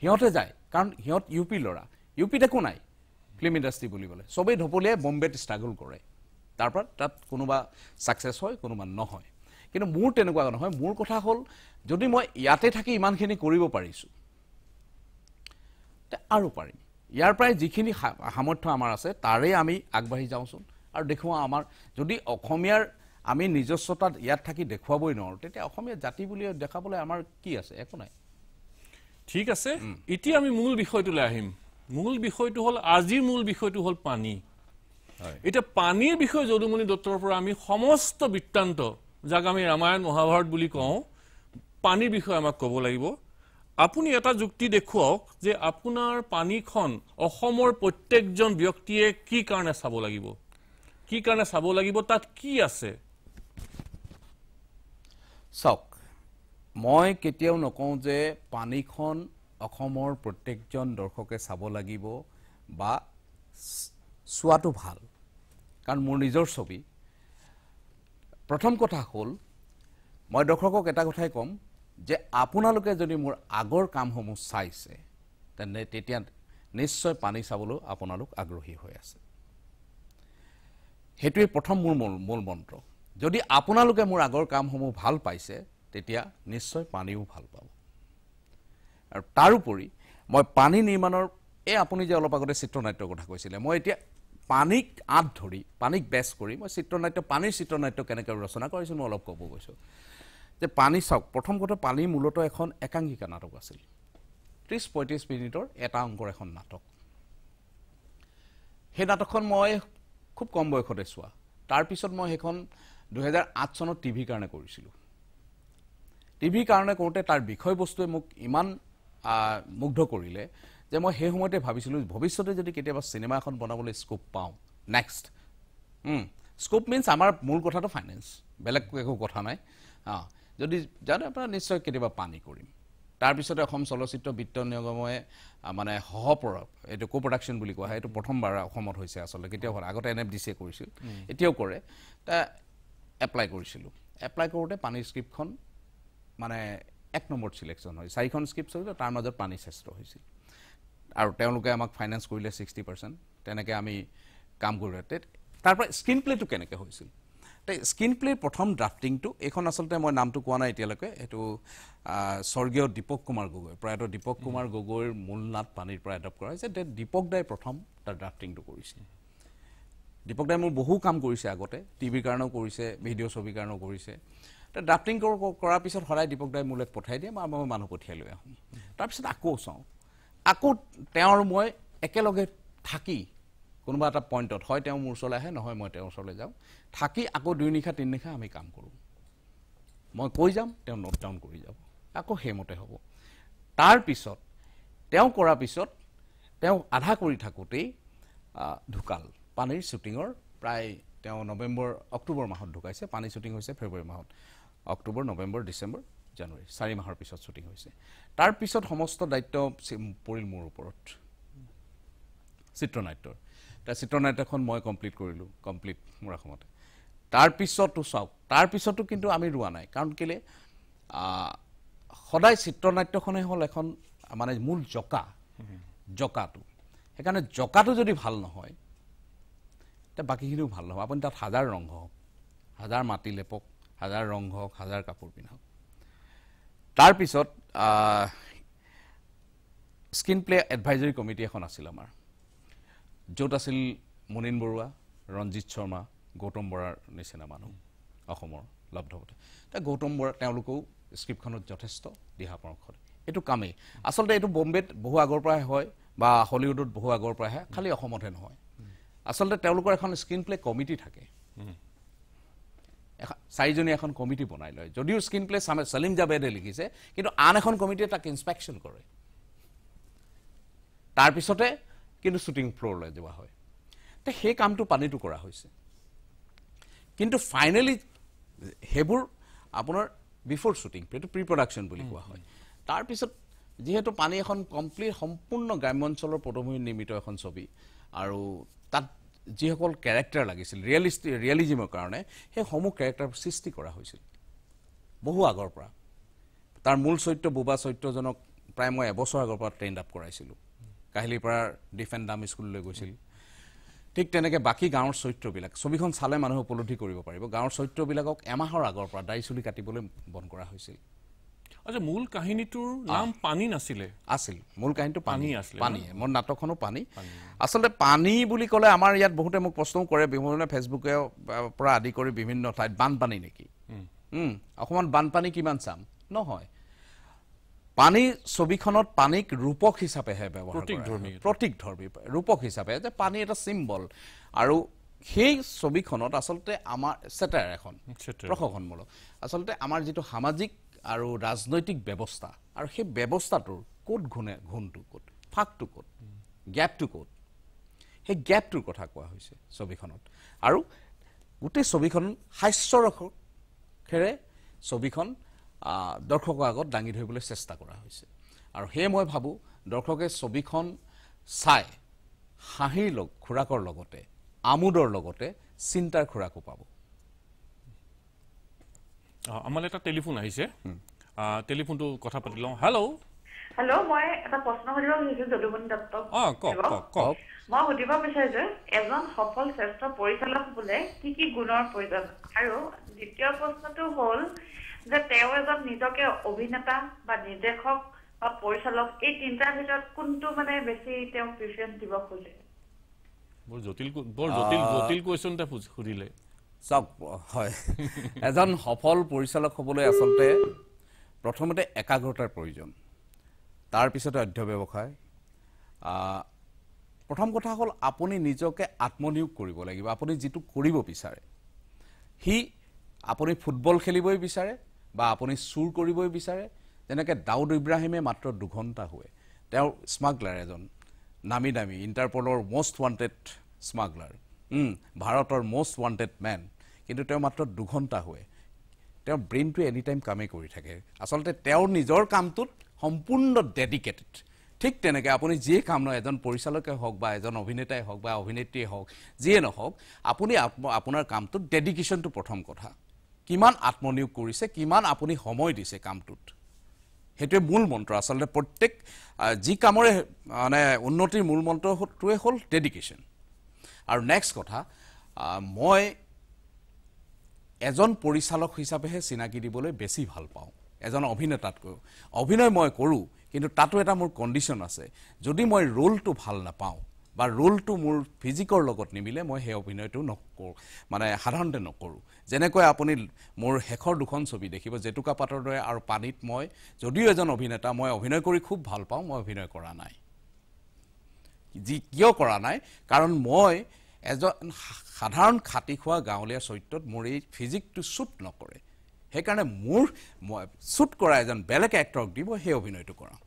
সিহঁতে যায় কাৰণ সিহঁত ইউ পি ল'ৰা ইউ পিত একো নাই ফিল্ম ইণ্ডাষ্ট্ৰী বুলিবলৈ চবেই ঢপলিয়াই বম্বেত ষ্ট্ৰাগল কৰে তাৰপৰা তাত কোনোবা ছাকচেছ হয় কোনোবা নহয় কিন্তু মোৰ তেনেকুৱা নহয় মোৰ কথা হ'ল যদি মই ইয়াতে থাকি ইমানখিনি কৰিব পাৰিছোঁ আৰু পাৰিম ইয়াৰ পৰাই যিখিনি সামৰ্থ্য আমাৰ আছে তাৰে আমি আগবাঢ়ি যাওঁচোন আৰু দেখুৱাওঁ আমাৰ যদি অসমীয়াৰ আমি নিজস্বতাত ইয়াত থাকি দেখুৱাবই নোৱাৰোঁ তেতিয়া অসমীয়া জাতি বুলি দেখাবলৈ আমাৰ কি আছে একো নাই ঠিক আছে এতিয়া আমি মূল বিষয়টোলৈ আহিম মূল বিষয়টো হ'ল আজিৰ মূল বিষয়টো হ'ল পানী এতিয়া পানীৰ বিষয়ে যদুমণি দত্তৰ পৰা আমি সমস্ত বৃত্তান্ত যাক আমি ৰামায়ণ মহাভাৰত বুলি কওঁ পানীৰ বিষয়ে আমাক ক'ব লাগিব আপুনি এটা যুক্তি দেখুৱাওক যে আপোনাৰ পানীখন অসমৰ প্ৰত্যেকজন ব্যক্তিয়ে কি কাৰণে চাব লাগিব কি কাৰণে চাব লাগিব তাত কি আছে চাওক মই কেতিয়াও নকওঁ যে পানীখন অসমৰ প্ৰত্যেকজন দৰ্শকে চাব লাগিব বা চোৱাটো ভাল কাৰণ মোৰ নিজৰ ছবি প্ৰথম কথা হ'ল মই দৰ্শকক এটা কথাই ক'ম যে আপোনালোকে যদি মোৰ আগৰ কামসমূহ চাইছে তেনে তেতিয়া নিশ্চয় পানী চাবলৈও আপোনালোক আগ্ৰহী হৈ আছে সেইটোৱেই প্ৰথম মোৰ মূল মূল মন্ত্ৰ যদি আপোনালোকে মোৰ আগৰ কামসমূহ ভাল পাইছে তেতিয়া নিশ্চয় পানীও ভাল পাব আৰু তাৰোপৰি মই পানী নিৰ্মাণৰ এই আপুনি যে অলপ আগতে চিত্ৰনাট্যৰ কথা কৈছিলে মই এতিয়া পানীক আঁত ধৰি পানীক বেচ কৰি মই চিত্ৰনাট্য পানীৰ চিত্ৰনাট্য কেনেকৈ ৰচনা কৰিছিলোঁ মই অলপ ক'ব গৈছোঁ যে পানী চাওক প্ৰথম কথা পানী মূলতঃ এখন একাংশিকা নাটক আছিল ত্ৰিছ পঁয়ত্ৰিছ মিনিটৰ এটা অংকৰ এখন নাটক সেই নাটকখন মই খুব কম বয়সতে চোৱা তাৰপিছত মই সেইখন দুহেজাৰ আঠ চনত টিভিৰ কাৰণে কৰিছিলোঁ টিভিৰ কাৰণে কৰোঁতে তাৰ বিষয়বস্তুৱে মোক ইমান মুগ্ধ কৰিলে যে মই সেই সময়তে ভাবিছিলোঁ ভৱিষ্যতে যদি কেতিয়াবা চিনেমা এখন বনাবলৈ স্কোপ পাওঁ নেক্সট স্কোপ মিনছ আমাৰ মূল কথাটো ফাইনেন্স বেলেগ একো কথা নাই অঁ যদি জানো আপোনাৰ নিশ্চয় কেতিয়াবা পানী কৰিম তাৰপিছতে অসম চলচ্চিত্ৰ বিত্ত নিগমে মানে সহপৰ এইটো কো প্ৰডাকশ্যন বুলি কোৱা হয় এইটো প্ৰথমবাৰ অসমত হৈছে আচলতে কেতিয়াও হয় আগতে এন এফ ডি চিয়ে কৰিছিল এতিয়াও কৰে তা এপ্লাই কৰিছিলোঁ এপ্লাই কৰোঁতে পানী স্ক্ৰিপ্টখন মানে এক নম্বৰত চিলেকশ্যন হয় চাৰিখন স্ক্ৰিপ্ট চলিলে তাৰ মাজত পানী শ্ৰেষ্ঠ হৈছিল আৰু তেওঁলোকে আমাক ফাইনেন্স কৰিলে ছিক্সটি পাৰ্চেণ্ট তেনেকৈ আমি কাম কৰিলোঁ তাৰপৰা স্ক্ৰীণ প্লে'টো কেনেকৈ হৈছিল স্ক্ৰীণ প্লে'ৰ প্ৰথম ড্ৰাফটিংটো এইখন আচলতে মই নামটো কোৱা নাই এতিয়ালৈকে এইটো স্বৰ্গীয় দীপক কুমাৰ গগৈ প্ৰয়াত দীপক কুমাৰ গগৈৰ মূল নাট পানীৰ পৰা এডপ্ট কৰা হৈছে দীপক দাই প্ৰথম তাৰ ড্ৰাফটিংটো কৰিছে দীপক দাই মোৰ বহু কাম কৰিছে আগতে টিভিৰ কাৰণেও কৰিছে ভিডিঅ' ছবিৰ কাৰণেও কৰিছে ড্ৰাফটিং কৰাৰ পিছত সদায় দীপক দাই মোলৈ পঠাই দিয়ে মই মই মানুহ পঠিয়াই লৈ আহোঁ তাৰপিছত আকৌ চাওঁ আকৌ তেওঁৰ মই একেলগে থাকি কোনোবা এটা পইণ্টত হয় তেওঁ মোৰ ওচৰলৈ আহে নহয় মই তেওঁৰ ওচৰলৈ যাওঁ থাকি আকৌ দুই নিশা তিনি নিশা আমি কাম কৰোঁ মই কৈ যাম তেওঁ নোট ডাউন কৰি যাব আকৌ সেইমতে হ'ব তাৰপিছত তেওঁ কৰাৰ পিছত তেওঁ আধা কৰি থাকোঁতেই ঢুকাল পানীৰ শ্বুটিঙৰ প্ৰায় তেওঁ নৱেম্বৰ অক্টোবৰ মাহত ঢুকাইছে পানীৰ শ্বুটিং হৈছে ফেব্ৰুৱাৰী মাহত অক্টোবৰ নৱেম্বৰ ডিচেম্বৰ জানুৱাৰী চাৰি মাহৰ পিছত শ্বুটিং হৈছে তাৰপিছত সমস্ত দায়িত্ব পৰিল মোৰ ওপৰত চিত্ৰনাট্যৰ তাৰ চিত্ৰনাট্যখন মই কমপ্লিট কৰিলোঁ কমপ্লিট মোৰ অসমতে তাৰপিছতো চাওক তাৰপিছতো কিন্তু আমি ৰোৱা নাই কাৰণ কেলৈ সদায় চিত্ৰনাট্যখনে হ'ল এখন মানে মূল জকা জকাটো সেইকাৰণে জকাটো যদি ভাল নহয় তেতিয়া বাকীখিনিও ভাল নহয় আপুনি তাত হাজাৰ ৰং হওক হাজাৰ মাটি লেপক হাজাৰ ৰং হওক হাজাৰ কাপোৰ পিন্ধক তাৰ পিছত স্ক্ৰীণ প্লে এডভাইজৰী কমিটি এখন আছিল আমাৰ য'ত আছিল মুনীন বৰুৱা ৰঞ্জিত শৰ্মা গৌতম বৰাৰ নিচিনা মানুহ অসমৰ লব্ধপথে গৌতম বৰা তেওঁলোকেও স্ক্ৰিপ্টখনত যথেষ্ট দিহা পৰামৰ্শ দিয়ে এইটো কামেই আচলতে এইটো বম্বেত বহু আগৰ পৰাহে হয় বা হলিউডত বহু আগৰ পৰাহে খালী অসমতহে নহয় আচলতে তেওঁলোকৰ এখন স্ক্ৰীণ প্লে কমিটি থাকে চাৰিজনীয়া এখন কমিটি বনাই লয় যদিও স্ক্ৰীন প্লে চালিম জাভেদে লিখিছে কিন্তু আন এখন কমিটিয়ে তাক ইনস্পেকশ্যন কৰে তাৰপিছতে কিন্তু শ্বুটিং ফ্ল'ৰলৈ যোৱা হয় তে সেই কামটো পানীটো কৰা হৈছে কিন্তু ফাইনেলি সেইবোৰ আপোনাৰ বিফৰ শ্বুটিং সেইটো প্ৰি প্ৰডাকশ্যন বুলি কোৱা হয় তাৰপিছত যিহেতু পানী এখন কমপ্লিট সম্পূৰ্ণ গ্ৰাম্য অঞ্চলৰ পটভূমিত নিৰ্মিত এখন ছবি আৰু তাত যিসকল কেৰেক্টাৰ লাগিছিল ৰিয়েলিষ্টি ৰিয়েলিজিমৰ কাৰণে সেইসমূহ কেৰেক্টাৰ সৃষ্টি কৰা হৈছিল বহু আগৰ পৰা তাৰ মূল চৰিত্ৰ বোবা চৰিত্ৰজনক প্ৰায় মই এবছৰ আগৰ পৰা ট্ৰেইণ্ড আপ কৰাইছিলোঁ পৰা ডিফেণ্ড দাম স্কুললৈ গৈছিল ঠিক তেনেকৈ বাকী গাঁৱৰ চৰিত্ৰবিলাক ছবিখন চালে মানুহে উপলব্ধি কৰিব পাৰিব গাঁৱৰ চৰিত্ৰবিলাকক এমাহৰ আগৰ পৰা দাই চুলি কাটিবলৈ বন্ধ কৰা হৈছিল আচ্ছা মূল কাহিনীটোৰ নাম পানী নাছিলে আছিল মূল কাহিনীটো পানী আছিল পানীয়ে মোৰ নাটকখনো পানী আচলতে পানী বুলি ক'লে আমাৰ ইয়াত বহুতে মোক প্ৰশ্নও কৰে বিভিন্ন ফেচবুকে পৰা আদি কৰি বিভিন্ন ঠাইত বানপানী নেকি অসমত বানপানী কিমান চাম নহয় পানী ছবিখনত পানীক ৰূপক হিচাপেহে ব্যৱহাৰ ধৰ্মী ৰূপক হিচাপে যে পানী এটা চিম্বল আৰু সেই ছবিখনত আচলতে আমাৰ চেটাৰ এখন প্ৰশাসনমূলক আচলতে আমাৰ যিটো সামাজিক আৰু ৰাজনৈতিক ব্যৱস্থা আৰু সেই ব্যৱস্থাটোৰ ক'ত ঘূণে ঘূণটো ক'ত ফাকটো ক'ত গেপটো ক'ত সেই গেপটোৰ কথা কোৱা হৈছে ছবিখনত আৰু গোটেই ছবিখন হাস্যৰসেৰে ছবিখন দৰ্শকৰ আগত দাঙি ধৰিবলৈ চেষ্টা কৰা হৈছে আৰু সেয়ে মই ভাবোঁ দৰ্শকে ছবিখন চাই হাঁহিৰ লগ খোৰাকৰ লগতে আমোদৰ লগতে চিন্তাৰ খোৰাকো পাব আমাৰ এটা টেলিফোন আহিছে টেলিফোনটো কথা পাতি লওঁ হেল্ল' হেল্ল' মই এটা প্ৰশ্ন সুধিব বিচাৰিছোঁ যদুমণি দত্তক অঁ কওক কওক কওক মই সুধিব বিচাৰিছোঁ এজন সফল শ্ৰেষ্ঠ পৰিচালক হ'বলৈ কি কি গুণৰ প্ৰয়োজন আৰু দ্বিতীয় প্ৰশ্নটো হ'ল যে তেওঁ এজন নিজকে অভিনেতা বা নিৰ্দেশক বা পৰিচালক এই তিনিটাৰ ভিতৰত কোনটো মানে বেছি তেওঁ প্ৰিফাৰেঞ্চ দিব খোজে বৰ জটিল বৰ জটিল জটিল কুৱেশ্যন এটা সুধিলে চাওক হয় এজন সফল পৰিচালক হ'বলৈ আচলতে প্ৰথমতে একাগ্ৰতাৰ প্ৰয়োজন তাৰপিছতে অধ্য ব্যৱসায় প্ৰথম কথা হ'ল আপুনি নিজকে আত্মনিয়োগ কৰিব লাগিব আপুনি যিটো কৰিব বিচাৰে সি আপুনি ফুটবল খেলিবই বিচাৰে বা আপুনি চুৰ কৰিবই বিচাৰে যেনেকৈ দাউদ ইব্ৰাহিমে মাত্ৰ দুঘণ্টা হুৱে তেওঁ স্মাগলাৰ এজন নামী দামী ইণ্টাৰপলৰ মষ্ট ৱাণ্টেড স্মাগলাৰ ভাৰতৰ মষ্ট ৱাণ্টেড মেন কিন্তু তেওঁ মাত্ৰ দুঘণ্টা হয় তেওঁ ব্ৰেইনটো এনিটাইম কামেই কৰি থাকে আচলতে তেওঁৰ নিজৰ কামটোত সম্পূৰ্ণ ডেডিকেটেড ঠিক তেনেকৈ আপুনি যিয়ে কাম নহয় এজন পৰিচালকে হওক বা এজন অভিনেতাই হওক বা অভিনেত্ৰীয়ে হওক যিয়ে নহওক আপুনি আপোনাৰ কামটোত ডেডিকেশ্যনটো প্ৰথম কথা কিমান আত্মনিয়োগ কৰিছে কিমান আপুনি সময় দিছে কামটোত সেইটোৱে মূল মন্ত্ৰ আচলতে প্ৰত্যেক যি কামৰে মানে উন্নতিৰ মূল মন্ত্ৰটোৱে হ'ল ডেডিকেশ্যন আৰু নেক্সট কথা মই এজন পৰিচালক হিচাপেহে চিনাকি দিবলৈ বেছি ভাল পাওঁ এজন অভিনেতাতকৈও অভিনয় মই কৰোঁ কিন্তু তাতো এটা মোৰ কণ্ডিশ্যন আছে যদি মই ৰোলটো ভাল নাপাওঁ বা ৰোলটো মোৰ ফিজিকৰ লগত নিমিলে মই সেই অভিনয়টো নকৰোঁ মানে সাধাৰণতে নকৰোঁ যেনেকৈ আপুনি মোৰ শেষৰ দুখন ছবি দেখিব জেতুকা পাতৰ দৰে আৰু পানীত মই যদিও এজন অভিনেতা মই অভিনয় কৰি খুব ভাল পাওঁ মই অভিনয় কৰা নাই যি কিয় কৰা নাই কাৰণ মই এজন সাধাৰণ খাটি খোৱা গাঁৱলীয়া চৰিত্ৰত মোৰ এই ফিজিকটো শ্বুট নকৰে সেইকাৰণে মোৰ মই শ্বুট কৰা এজন বেলেগ এক্টৰক দিব সেই অভিনয়টো কৰাওঁ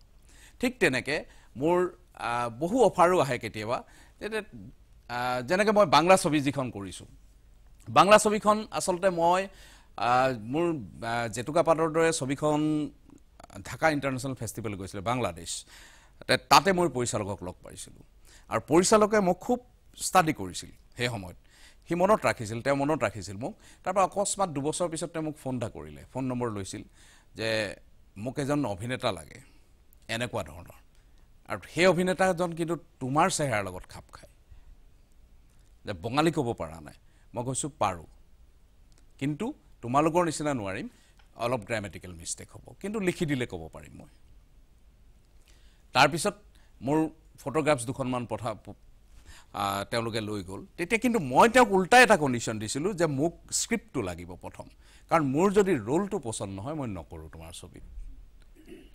ঠিক তেনেকৈ মোৰ বহু অফাৰো আহে কেতিয়াবা যেনেকৈ মই বাংলা ছবি যিখন কৰিছোঁ বাংলা ছবিখন আচলতে মই মোৰ জেতুকা পাতৰ দৰে ছবিখন ঢাকা ইণ্টাৰনেশ্যনেল ফেষ্টিভেল গৈছিলে বাংলাদেশ তাতে মই পৰিচালকক লগ পাইছিলোঁ আৰু পৰিচালকে মোক খুব ষ্টাডি কৰিছিল সেই সময়ত সি মনত ৰাখিছিল তেওঁ মনত ৰাখিছিল মোক তাৰপৰা অকস্মাত দুবছৰ পিছত তেওঁ মোক ফোন এটা কৰিলে ফোন নম্বৰ লৈছিল যে মোক এজন অভিনেতা লাগে এনেকুৱা ধৰণৰ আৰু সেই অভিনেতাজন কিন্তু তোমাৰ চেহেৰাৰ লগত খাপ খায় যে বঙালী ক'ব পৰা নাই মই কৈছোঁ পাৰোঁ কিন্তু তোমালোকৰ নিচিনা নোৱাৰিম অলপ গ্ৰামেটিকেল মিষ্টেক হ'ব কিন্তু লিখি দিলে ক'ব পাৰিম মই তাৰপিছত মোৰ ফটোগ্ৰাফছ দুখনমান পঠা তেওঁলোকে লৈ গ'ল তেতিয়া কিন্তু মই তেওঁক ওল্টা এটা কণ্ডিশ্যন দিছিলোঁ যে মোক স্ক্ৰিপ্টটো লাগিব প্ৰথম কাৰণ মোৰ যদি ৰোলটো পচন্দ নহয় মই নকৰোঁ তোমাৰ ছবিত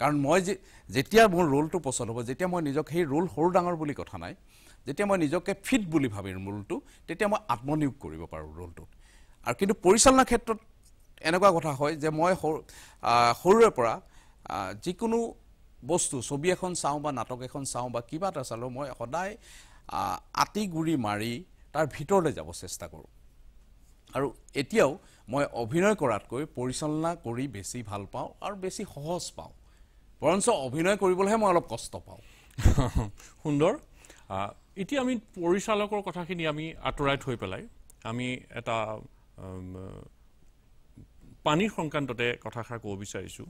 কাৰণ মই যেতিয়া মোৰ ৰোলটো পচন্দ হ'ব যেতিয়া মই নিজক সেই ৰোল সৰু ডাঙৰ বুলি কথা নাই যেতিয়া মই নিজকে ফিট বুলি ভাবিম ৰোলটো তেতিয়া মই আত্মনিয়োগ কৰিব পাৰোঁ ৰোলটোত আৰু কিন্তু পৰিচালনাৰ ক্ষেত্ৰত এনেকুৱা কথা হয় যে মই সৰু সৰুৰে পৰা যিকোনো বস্তু ছবি এখন চাওঁ বা নাটক এখন চাওঁ বা কিবা এটা চালোঁ মই সদায় আতি গুৰি মাৰি তাৰ ভিতৰলৈ যাব চেষ্টা কৰোঁ আৰু এতিয়াও মই অভিনয় কৰাতকৈ পৰিচালনা কৰি বেছি ভাল পাওঁ আৰু বেছি সহজ পাওঁ বৰঞ্চ অভিনয় কৰিবলৈহে মই অলপ কষ্ট পাওঁ *laughs* সুন্দৰ এতিয়া আমি পৰিচালকৰ কথাখিনি আমি আঁতৰাই থৈ পেলাই আমি এটা পানীৰ সংক্ৰান্ততে কথাষাৰ ক'ব বিচাৰিছোঁ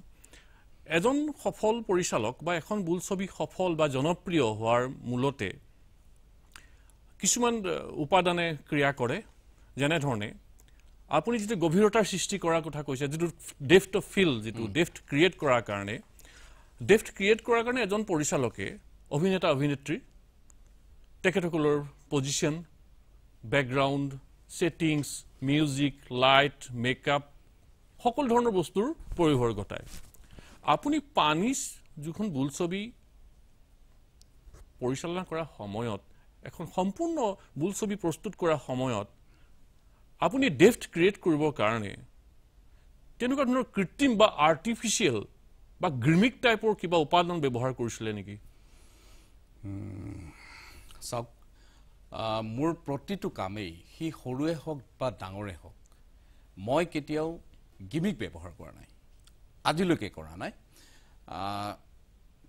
এজন সফল পৰিচালক বা এখন বোলছবি সফল বা জনপ্ৰিয় হোৱাৰ মূলতে কিছুমান উপাদানে ক্ৰিয়া কৰে যেনেধৰণে আপুনি যিটো গভীৰতাৰ সৃষ্টি কৰাৰ কথা কৈছে যিটো ডেফ্ট অফ ফিল্ড যিটো ডেফ্ট ক্ৰিয়েট কৰাৰ কাৰণে ডেফ্ট ক্ৰিয়েট কৰাৰ কাৰণে এজন পৰিচালকে অভিনেতা অভিনেত্ৰী তেখেতসকলৰ position background settings music light makeup সকলো ধৰণৰ বস্তুৰ পৰিসৰ ঘটায় আপুনি পানী যিখন বোলছবি পৰিচালনা কৰাৰ সময়ত এখন সম্পূৰ্ণ মূলছবি প্ৰস্তুত কৰা সময়ত আপুনি ডেফ্ট ক্ৰিয়েট কৰিবৰ কাৰণে তেনেকুৱা ধৰণৰ কৃত্ৰিম বা আৰ্টিফিচিয়েল বা গ্ৰিমিক টাইপৰ কিবা উপাদান ব্যৱহাৰ কৰিছিলে নেকি চাওক মোৰ প্ৰতিটো কামেই সি সৰুৱে হওক বা ডাঙৰে হওক মই কেতিয়াও গিমিক ব্যৱহাৰ কৰা নাই আজিলৈকে কৰা নাই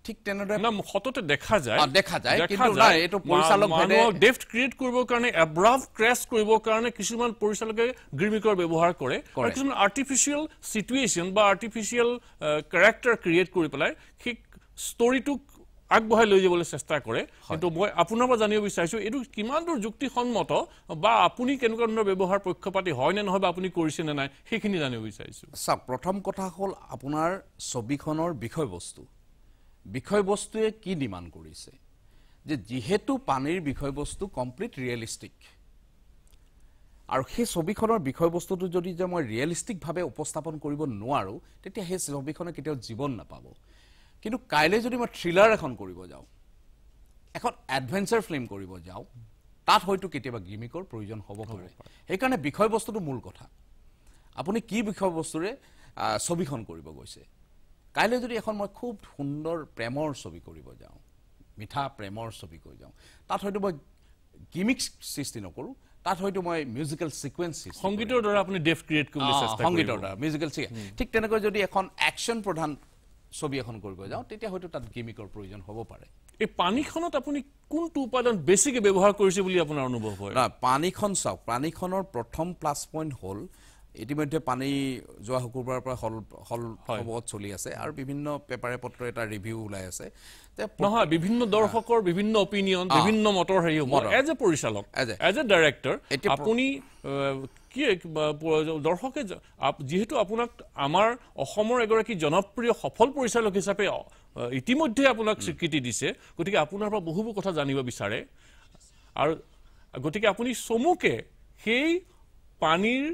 ঠিক তেনেদৰে না হততে দেখা যায় আ দেখা যায় কিন্তু নাই এটো পৰিচালক ভেদে ডেফট ক্ৰিয়েট কৰিব কাৰণে এব্ৰাভ ক্ৰেশ কৰিব কাৰণে কিছুমান পৰিচালকে গ্ৰিমিকৰ ব্যৱহাৰ কৰে আৰু কিছুমান আৰ্টিফিচিয়েল সিচুয়েচন বা আৰ্টিফিচিয়েল কেৰেক্টাৰ ক্ৰিয়েট কৰি পেলাই কি ষ্টৰিটো আগবঢ়াই লৈ যাবলৈ চেষ্টা কৰে কিন্তু মই আপোনাৰ পৰা জানিব বিচাৰিছো এইটো কিমান দূৰ যুক্তিসন্মত বা আপুনি কেনেকুৱা ধৰণৰ ব্যৱহাৰ পক্ষপাতি হয় নে নহয় বা আপুনি কৰিছে নে নাই সেইখিনি জানিব বিচাৰিছো চাওক প্ৰথম কথা হ'ল আপোনাৰ ছবিখনৰ বিষয়বস্তু বিষয়বস্তুৱে কি ডিমাণ্ড কৰিছে যে যিহেতু পানীৰ বিষয়বস্তু কমপ্লিট ৰিয়েলিষ্টিক আৰু সেই ছবিখনৰ বিষয়বস্তুটো যদি যে মই ৰিয়েলিষ্টিকভাৱে উপস্থাপন কৰিব নোৱাৰোঁ তেতিয়া সেই ছবিখনে কেতিয়াও জীৱন নাপাব কিন্তু কাইলৈ যদি মই থ্ৰিলাৰ এখন কৰিব যাওঁ এখন এডভেঞ্চাৰ ফিল্ম কৰিব যাওঁ তাত হয়তো কেতিয়াবা গিমিকৰ প্ৰয়োজন হ'ব পাৰে সেইকাৰণে বিষয়বস্তুটো মূল কথা আপুনি কি বিষয়বস্তুৰে ছবিখন কৰিব গৈছে কাইলৈ যদি এখন মই খুব সুন্দৰ প্ৰেমৰ ছবি কৰিব যাওঁ মিঠা প্ৰেমৰ ছবি কৰি যাওঁ তাত হয়তো মই গিমিক্স সৃষ্টি নকৰোঁ তাত হয়তো মই মিউজিকেল ছিকুৱেঞ্চ সংগীতৰ দ্বাৰা আপুনি ডেফ ক্ৰিয়েট কৰিব সংগীতৰ দ্বাৰা মিউজিকেল ঠিক তেনেকৈ যদি এখন একশ্যন প্ৰধান ছবি এখন কৰিব যাওঁ তেতিয়া হয়তো তাত গিমিকৰ প্ৰয়োজন হ'ব পাৰে এই পানীখনত আপুনি কোনটো উপাদান বেছিকৈ ব্যৱহাৰ কৰিছে বুলি আপোনাৰ অনুভৱ হয় পানীখন চাওক পানীখনৰ প্ৰথম প্লাছ পইণ্ট হ'ল ইতিমধ্যে পানী যোৱা শুকুৰবাৰৰ পৰা হল হল সম্ভৱত চলি আছে আৰু বিভিন্ন পেপাৰে পত্ৰ এটা ৰিভিউ ওলাই আছে নহয় বিভিন্ন দৰ্শকৰ বিভিন্ন অপিনিয়ন বিভিন্ন মতৰ হেৰি এজ এ পৰিচালক এজ এজ এ ডাইৰেক্টৰ আপুনি কি দৰ্শকে যিহেতু আপোনাক আমাৰ অসমৰ এগৰাকী জনপ্ৰিয় সফল পৰিচালক হিচাপে ইতিমধ্যে আপোনাক স্বীকৃতি দিছে গতিকে আপোনাৰ পৰা বহুবোৰ কথা জানিব বিচাৰে আৰু গতিকে আপুনি চমুকে সেই পানীৰ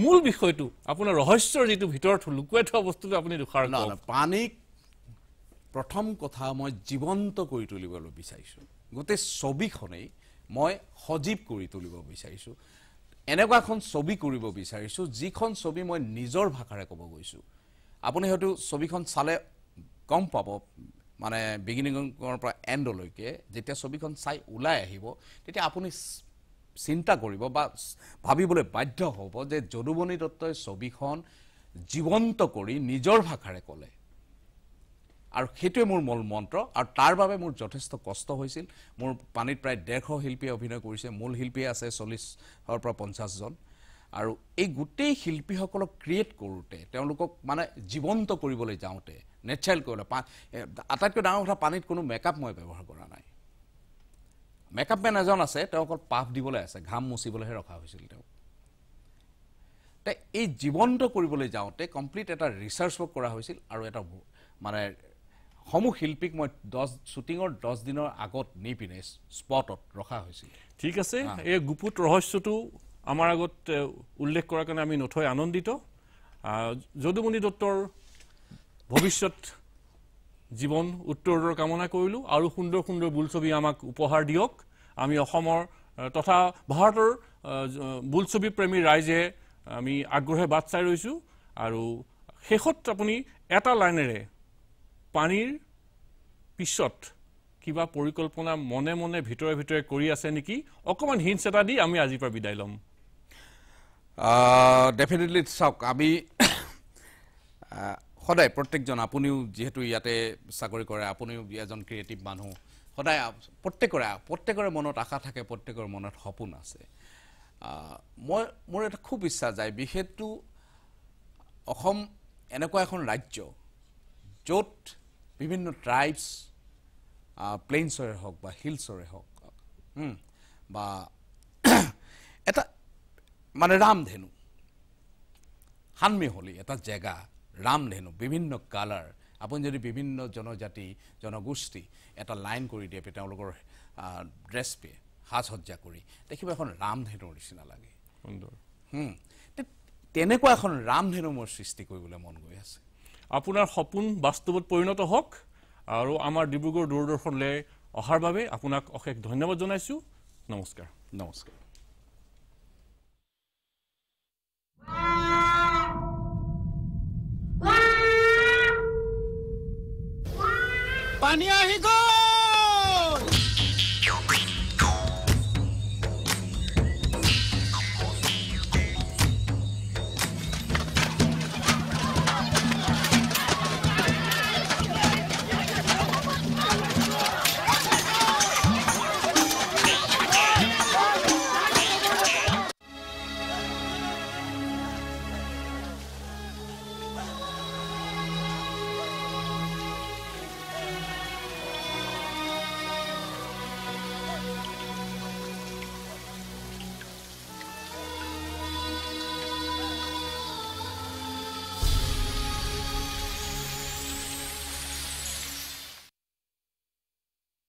মূল বিষয়টো আপোনাৰ ৰহস্যৰ যিটো ভিতৰত লুকুৱাই থোৱা বস্তুটো আপুনি দুষাৰ পানীক প্ৰথম কথা মই জীৱন্ত কৰি তুলিবলৈ বিচাৰিছোঁ গোটেই ছবিখনেই মই সজীৱ কৰি তুলিব বিচাৰিছোঁ এনেকুৱা এখন ছবি কৰিব বিচাৰিছোঁ যিখন ছবি মই নিজৰ ভাষাৰে ক'ব গৈছোঁ আপুনি হয়তো ছবিখন চালে গম পাব মানে বিগিনিঙৰ পৰা এণ্ডলৈকে যেতিয়া ছবিখন চাই ওলাই আহিব তেতিয়া আপুনি চিন্তা কৰিব বা ভাবিবলৈ বাধ্য হ'ব যে যদুমণি দত্তই ছবিখন জীৱন্ত কৰি নিজৰ ভাষাৰে ক'লে আৰু সেইটোৱে মোৰ মূল মন্ত্ৰ আৰু তাৰ বাবে মোৰ যথেষ্ট কষ্ট হৈছিল মোৰ পানীত প্ৰায় ডেৰশ শিল্পীয়ে অভিনয় কৰিছে মূল শিল্পীয়ে আছে চল্লিছৰ পৰা পঞ্চাছজন আৰু এই গোটেই শিল্পীসকলক ক্ৰিয়েট কৰোঁতে তেওঁলোকক মানে জীৱন্ত কৰিবলৈ যাওঁতে নেচাৰেল কৰিবলৈ পা আটাইতকৈ ডাঙৰ কথা পানীত কোনো মেকআপ মই ব্যৱহাৰ কৰা নাই মেকআপ মেন এজন আছে তেওঁ অকল পাফ দিবলৈ আছে ঘাম মুচিবলৈহে ৰখা হৈছিল তেওঁ এই জীৱন্ত কৰিবলৈ যাওঁতে কমপ্লিট এটা ৰিচাৰ্চ ৱৰ্ক কৰা হৈছিল আৰু এটা মানে সমূহ শিল্পীক মই দহ শ্বুটিঙৰ দহ দিনৰ আগত নি পিনে স্পটত ৰখা হৈছিল ঠিক আছে এই গুপুত ৰহস্যটো আমাৰ আগত উল্লেখ কৰাৰ কাৰণে আমি নথৈ আনন্দিত যদুমণি দত্তৰ ভৱিষ্যত জীৱন উত্তৰেৰ কামনা কৰিলোঁ আৰু সুন্দৰ সুন্দৰ বোলছবি আমাক উপহাৰ দিয়ক আমি অসমৰ তথা ভাৰতৰ বোলছবি প্ৰেমী ৰাইজে আমি আগ্ৰহে বাট চাই ৰৈছোঁ আৰু শেষত আপুনি এটা লাইনেৰে পানীৰ পিছত কিবা পৰিকল্পনা মনে মনে ভিতৰে ভিতৰে কৰি আছে নেকি অকণমান হিন্টস এটা দি আমি আজিৰ পৰা বিদায় লম ডেফিনেটলি চাওক আমি সদায় প্ৰত্যেকজন আপুনিও যিহেতু ইয়াতে চাকৰি কৰে আপুনিও এজন ক্ৰিয়েটিভ মানুহ সদায় প্ৰত্যেকৰে প্ৰত্যেকৰে মনত আশা থাকে প্ৰত্যেকৰ মনত সপোন আছে মই মোৰ এটা খুব ইচ্ছা যায় বিশেষটো অসম এনেকুৱা এখন ৰাজ্য য'ত বিভিন্ন ট্ৰাইবছ প্লেইনছৰে হওক বা হিলছৰে হওক বা *clears throat* এটা মানে ৰামধেনু সানমিহলি এটা জেগা ৰামধেনু বিভিন্ন কালাৰ আপুনি যদি বিভিন্ন জনজাতি জনগোষ্ঠী এটা লাইন কৰি দিয়ে তেওঁলোকৰ ড্ৰেছ পে সাজ সজ্জা কৰি দেখিব এখন ৰামধেনুৰ নিচিনা লাগে সুন্দৰ তেনেকুৱা এখন ৰামধেনু মোৰ সৃষ্টি কৰিবলৈ মন গৈ আছে আপোনাৰ সপোন বাস্তৱত পৰিণত হওক আৰু আমাৰ ডিব্ৰুগড় দূৰদৰ্শনলৈ অহাৰ বাবে আপোনাক অশেষ ধন্যবাদ জনাইছোঁ নমস্কাৰ নমস্কাৰ पानी आ आएगा